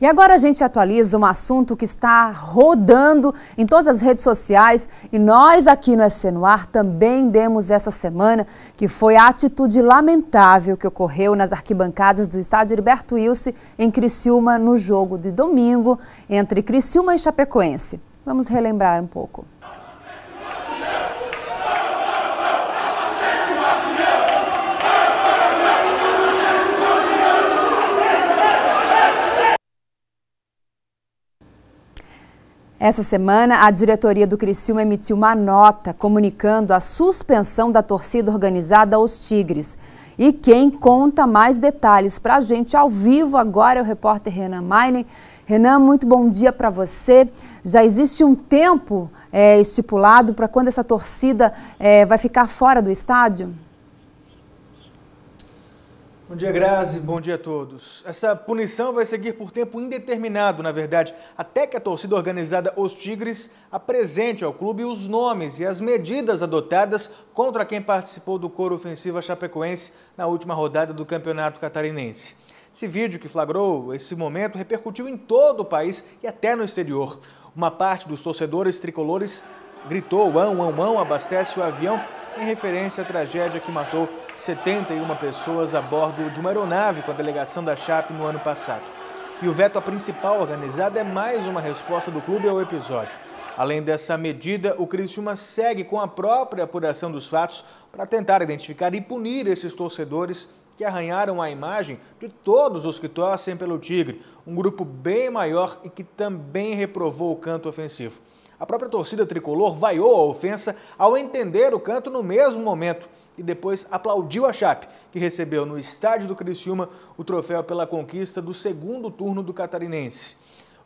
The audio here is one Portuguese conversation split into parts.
E agora a gente atualiza um assunto que está rodando em todas as redes sociais e nós aqui no SNUAR também demos essa semana, que foi a atitude lamentável que ocorreu nas arquibancadas do estádio Heriberto Wilson em Criciúma no jogo de domingo entre Criciúma e Chapecoense. Vamos relembrar um pouco. Essa semana, a diretoria do Criciúma emitiu uma nota comunicando a suspensão da torcida organizada aos Tigres. E quem conta mais detalhes para a gente ao vivo agora é o repórter Renan Mainen. Renan, muito bom dia para você. Já existe um tempo é, estipulado para quando essa torcida é, vai ficar fora do estádio? Bom dia, Grazi. Bom dia a todos. Essa punição vai seguir por tempo indeterminado, na verdade, até que a torcida organizada Os Tigres apresente ao clube os nomes e as medidas adotadas contra quem participou do coro ofensivo chapecoense na última rodada do Campeonato Catarinense. Esse vídeo que flagrou esse momento repercutiu em todo o país e até no exterior. Uma parte dos torcedores tricolores gritou: "Ão, ão, ão, abastece o avião" em referência à tragédia que matou 71 pessoas a bordo de uma aeronave com a delegação da Chape no ano passado. E o veto à principal organizada é mais uma resposta do clube ao episódio. Além dessa medida, o Criciúma segue com a própria apuração dos fatos para tentar identificar e punir esses torcedores que arranharam a imagem de todos os que torcem pelo Tigre, um grupo bem maior e que também reprovou o canto ofensivo. A própria torcida tricolor vaiou a ofensa ao entender o canto no mesmo momento e depois aplaudiu a Chape, que recebeu no estádio do Criciúma o troféu pela conquista do segundo turno do catarinense.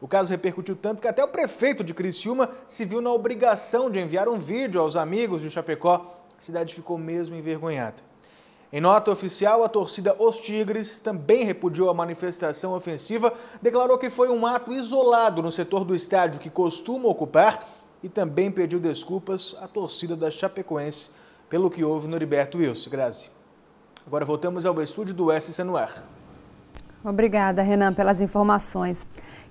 O caso repercutiu tanto que até o prefeito de Criciúma se viu na obrigação de enviar um vídeo aos amigos de Chapecó. A cidade ficou mesmo envergonhada. Em nota oficial, a torcida Os Tigres também repudiou a manifestação ofensiva, declarou que foi um ato isolado no setor do estádio que costuma ocupar e também pediu desculpas à torcida da Chapecoense pelo que houve no Heriberto Wilson. Grazi. Agora voltamos ao estúdio do SC no ar. Obrigada, Renan, pelas informações.